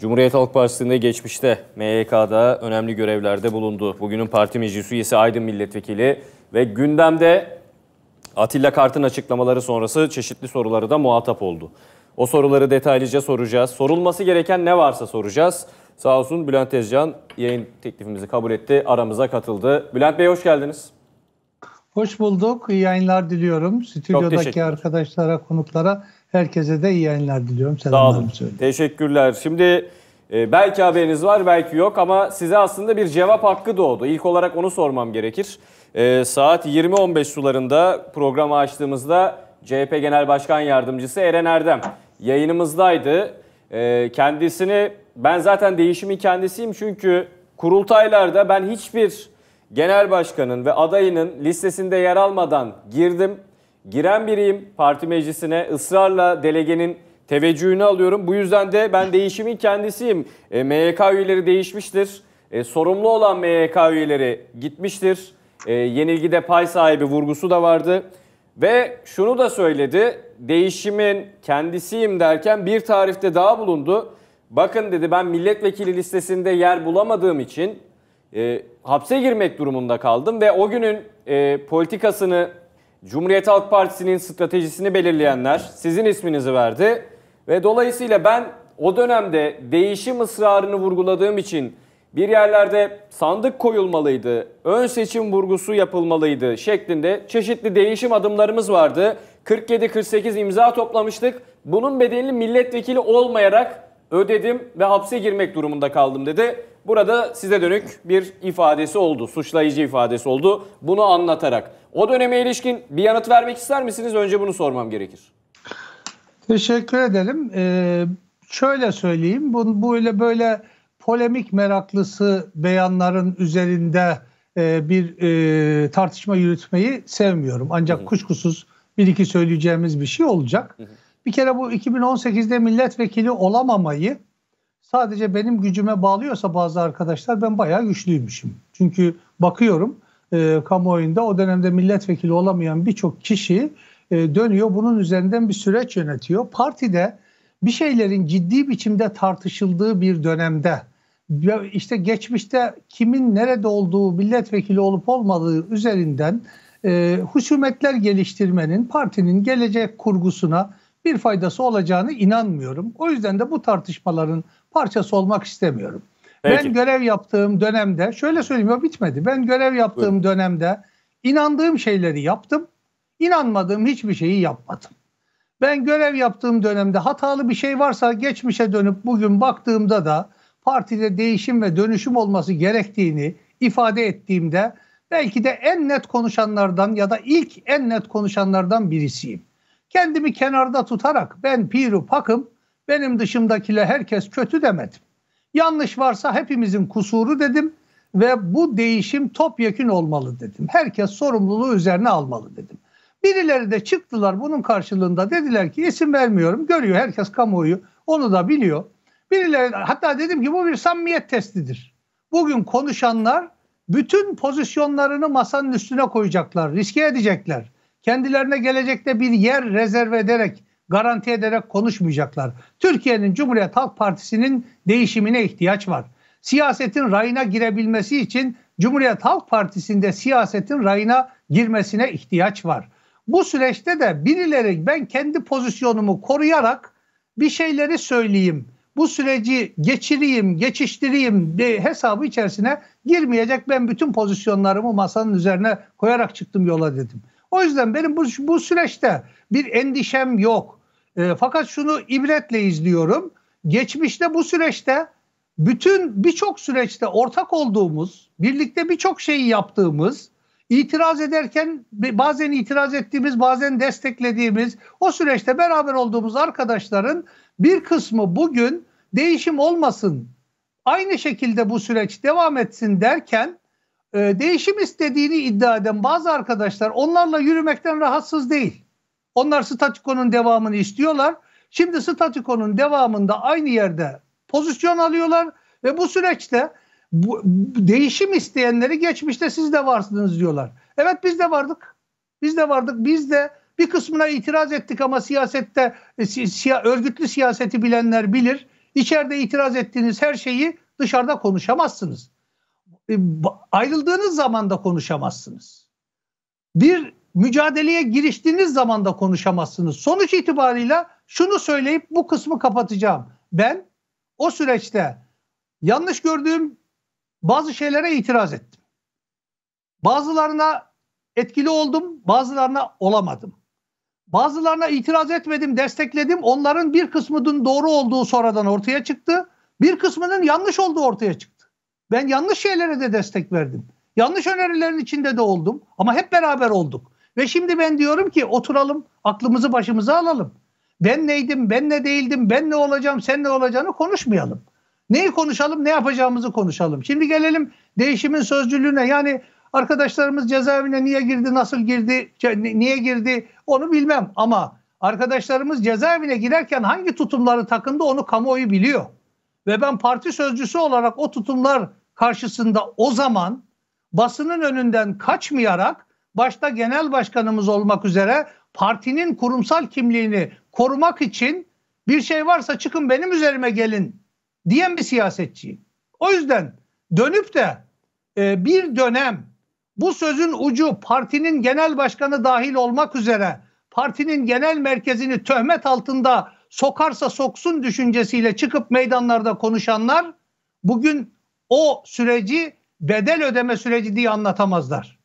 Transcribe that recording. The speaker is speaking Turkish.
Cumhuriyet Halk Partisi'nde geçmişte MYK'da önemli görevlerde bulundu. Bugünün parti meclis üyesi Aydın Milletvekili ve gündemde Atilla Kart'ın açıklamaları sonrası çeşitli soruları da muhatap oldu. O soruları detaylıca soracağız. Sorulması gereken ne varsa soracağız. Sağ olsun Bülent Tezcan yayın teklifimizi kabul etti, aramıza katıldı. Bülent Bey hoş geldiniz. Hoş bulduk. İyi yayınlar diliyorum. Stüdyodaki arkadaşlara, konuklara. Herkese de iyi yayınlar diliyorum. Selamlarımı söylüyorum. Teşekkürler. Şimdi e, belki haberiniz var belki yok ama size aslında bir cevap hakkı doğdu. İlk olarak onu sormam gerekir. E, saat 20.15 sularında programı açtığımızda CHP Genel Başkan Yardımcısı Eren Erdem yayınımızdaydı. E, kendisini ben zaten değişimin kendisiyim çünkü kurultaylarda ben hiçbir genel başkanın ve adayının listesinde yer almadan girdim giren biriyim parti meclisine. ısrarla delegenin teveccühünü alıyorum. Bu yüzden de ben değişimin kendisiyim. E, MYK üyeleri değişmiştir. E, sorumlu olan MYK üyeleri gitmiştir. E, yenilgide pay sahibi vurgusu da vardı. Ve şunu da söyledi. Değişimin kendisiyim derken bir tarifte daha bulundu. Bakın dedi ben milletvekili listesinde yer bulamadığım için e, hapse girmek durumunda kaldım ve o günün e, politikasını Cumhuriyet Halk Partisi'nin stratejisini belirleyenler sizin isminizi verdi. Ve dolayısıyla ben o dönemde değişim ısrarını vurguladığım için bir yerlerde sandık koyulmalıydı, ön seçim vurgusu yapılmalıydı şeklinde çeşitli değişim adımlarımız vardı. 47-48 imza toplamıştık. Bunun bedelini milletvekili olmayarak ödedim ve hapse girmek durumunda kaldım dedi. Burada size dönük bir ifadesi oldu, suçlayıcı ifadesi oldu bunu anlatarak. O döneme ilişkin bir yanıt vermek ister misiniz? Önce bunu sormam gerekir. Teşekkür edelim. Ee, şöyle söyleyeyim, bu böyle böyle polemik meraklısı beyanların üzerinde e, bir e, tartışma yürütmeyi sevmiyorum. Ancak hı hı. kuşkusuz bir iki söyleyeceğimiz bir şey olacak. Hı hı. Bir kere bu 2018'de milletvekili olamamayı sadece benim gücüme bağlıyorsa bazı arkadaşlar ben bayağı güçlüymüşüm. Çünkü bakıyorum e, kamuoyunda o dönemde milletvekili olamayan birçok kişi e, dönüyor bunun üzerinden bir süreç yönetiyor. Partide bir şeylerin ciddi biçimde tartışıldığı bir dönemde işte geçmişte kimin nerede olduğu milletvekili olup olmadığı üzerinden e, husumetler geliştirmenin partinin gelecek kurgusuna bir faydası olacağını inanmıyorum. O yüzden de bu tartışmaların parçası olmak istemiyorum. Peki. Ben görev yaptığım dönemde şöyle söyleyeyim ya bitmedi. Ben görev yaptığım Buyurun. dönemde inandığım şeyleri yaptım. İnanmadığım hiçbir şeyi yapmadım. Ben görev yaptığım dönemde hatalı bir şey varsa geçmişe dönüp bugün baktığımda da partide değişim ve dönüşüm olması gerektiğini ifade ettiğimde belki de en net konuşanlardan ya da ilk en net konuşanlardan birisiyim kendimi kenarda tutarak ben piru pakım, benim dışımdakile herkes kötü demedim. Yanlış varsa hepimizin kusuru dedim ve bu değişim topyekün olmalı dedim. Herkes sorumluluğu üzerine almalı dedim. Birileri de çıktılar bunun karşılığında dediler ki isim vermiyorum. Görüyor herkes kamuoyu onu da biliyor. Birileri hatta dedim ki bu bir samimiyet testidir. Bugün konuşanlar bütün pozisyonlarını masanın üstüne koyacaklar, riske edecekler kendilerine gelecekte bir yer rezerve ederek, garanti ederek konuşmayacaklar. Türkiye'nin Cumhuriyet Halk Partisi'nin değişimine ihtiyaç var. Siyasetin rayına girebilmesi için Cumhuriyet Halk Partisi'nde siyasetin rayına girmesine ihtiyaç var. Bu süreçte de birileri ben kendi pozisyonumu koruyarak bir şeyleri söyleyeyim. Bu süreci geçireyim, geçiştireyim hesabı içerisine girmeyecek. Ben bütün pozisyonlarımı masanın üzerine koyarak çıktım yola dedim. O yüzden benim bu, bu süreçte bir endişem yok. E, fakat şunu ibretle izliyorum. Geçmişte bu süreçte bütün birçok süreçte ortak olduğumuz, birlikte birçok şeyi yaptığımız, itiraz ederken bazen itiraz ettiğimiz, bazen desteklediğimiz, o süreçte beraber olduğumuz arkadaşların bir kısmı bugün değişim olmasın, aynı şekilde bu süreç devam etsin derken e, değişim istediğini iddia eden bazı arkadaşlar onlarla yürümekten rahatsız değil. Onlar statiko'nun devamını istiyorlar. Şimdi statiko'nun devamında aynı yerde pozisyon alıyorlar ve bu süreçte bu, değişim isteyenleri geçmişte siz de varsınız diyorlar. Evet biz de vardık. Biz de vardık. Biz de bir kısmına itiraz ettik ama siyasette e, si, si, örgütlü siyaseti bilenler bilir. İçeride itiraz ettiğiniz her şeyi dışarıda konuşamazsınız. E, ayrıldığınız zaman da konuşamazsınız. Bir mücadeleye giriştiğiniz zaman da konuşamazsınız. Sonuç itibariyle şunu söyleyip bu kısmı kapatacağım. Ben o süreçte yanlış gördüğüm bazı şeylere itiraz ettim. Bazılarına etkili oldum, bazılarına olamadım. Bazılarına itiraz etmedim, destekledim. Onların bir kısmının doğru olduğu sonradan ortaya çıktı. Bir kısmının yanlış olduğu ortaya çıktı. Ben yanlış şeylere de destek verdim. Yanlış önerilerin içinde de oldum ama hep beraber olduk. Ve şimdi ben diyorum ki oturalım, aklımızı başımıza alalım. Ben neydim, ben ne değildim, ben ne olacağım, sen ne olacağını konuşmayalım. Neyi konuşalım, ne yapacağımızı konuşalım. Şimdi gelelim değişimin sözcülüğüne. Yani arkadaşlarımız cezaevine niye girdi, nasıl girdi, niye girdi onu bilmem ama arkadaşlarımız cezaevine girerken hangi tutumları takındı onu kamuoyu biliyor. Ve ben parti sözcüsü olarak o tutumlar karşısında o zaman basının önünden kaçmayarak başta genel başkanımız olmak üzere partinin kurumsal kimliğini korumak için bir şey varsa çıkın benim üzerime gelin diyen bir siyasetçiyim. O yüzden dönüp de e, bir dönem bu sözün ucu partinin genel başkanı dahil olmak üzere partinin genel merkezini töhmet altında sokarsa soksun düşüncesiyle çıkıp meydanlarda konuşanlar bugün o süreci bedel ödeme süreci diye anlatamazlar.